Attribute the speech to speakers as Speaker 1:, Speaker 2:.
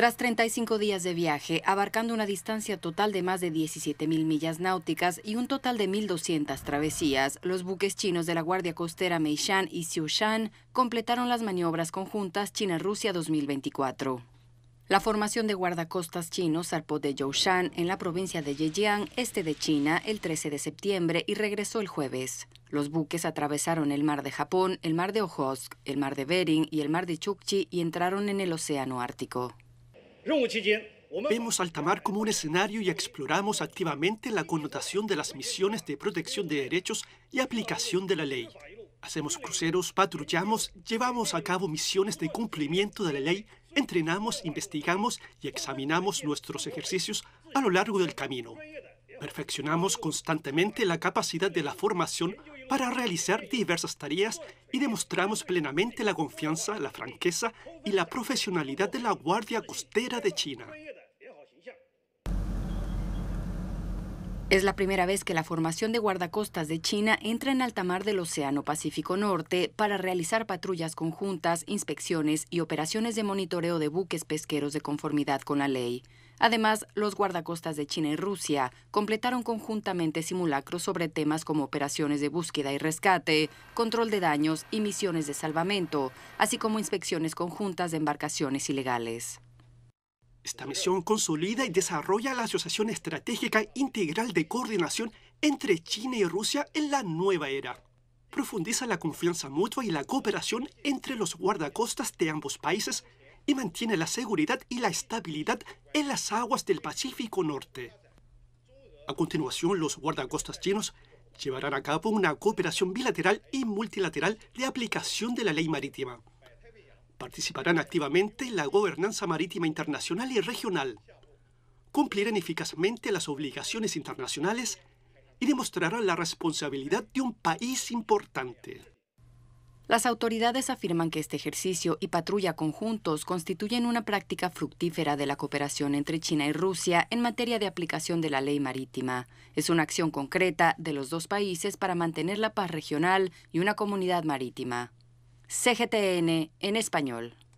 Speaker 1: Tras 35 días de viaje, abarcando una distancia total de más de 17.000 millas náuticas y un total de 1.200 travesías, los buques chinos de la Guardia Costera Meishan y Xiushan completaron las maniobras conjuntas China-Rusia 2024. La formación de guardacostas chinos zarpó de yushan en la provincia de Yejiang, este de China, el 13 de septiembre y regresó el jueves. Los buques atravesaron el mar de Japón, el mar de Ojosk, el mar de Bering y el mar de Chukchi y entraron en el Océano
Speaker 2: Ártico. Vemos Altamar como un escenario y exploramos activamente la connotación de las misiones de protección de derechos y aplicación de la ley. Hacemos cruceros, patrullamos, llevamos a cabo misiones de cumplimiento de la ley, entrenamos, investigamos y examinamos nuestros ejercicios a lo largo del camino. Perfeccionamos constantemente la capacidad de la formación para realizar diversas tareas y demostramos plenamente la confianza, la franqueza y la profesionalidad de la Guardia Costera de China.
Speaker 1: Es la primera vez que la formación de guardacostas de China entra en alta mar del Océano Pacífico Norte para realizar patrullas conjuntas, inspecciones y operaciones de monitoreo de buques pesqueros de conformidad con la ley. Además, los guardacostas de China y Rusia completaron conjuntamente simulacros sobre temas como operaciones de búsqueda y rescate, control de daños y misiones de salvamento, así como inspecciones conjuntas de embarcaciones
Speaker 2: ilegales. Esta misión consolida y desarrolla la Asociación Estratégica Integral de Coordinación entre China y Rusia en la nueva era. Profundiza la confianza mutua y la cooperación entre los guardacostas de ambos países y mantiene la seguridad y la estabilidad en las aguas del Pacífico Norte. A continuación, los guardacostas chinos llevarán a cabo una cooperación bilateral y multilateral de aplicación de la ley marítima. Participarán activamente en la gobernanza marítima internacional y regional. Cumplirán eficazmente las obligaciones internacionales y demostrarán la responsabilidad de un país importante.
Speaker 1: Las autoridades afirman que este ejercicio y patrulla conjuntos constituyen una práctica fructífera de la cooperación entre China y Rusia en materia de aplicación de la ley marítima. Es una acción concreta de los dos países para mantener la paz regional y una comunidad marítima. CGTN en español.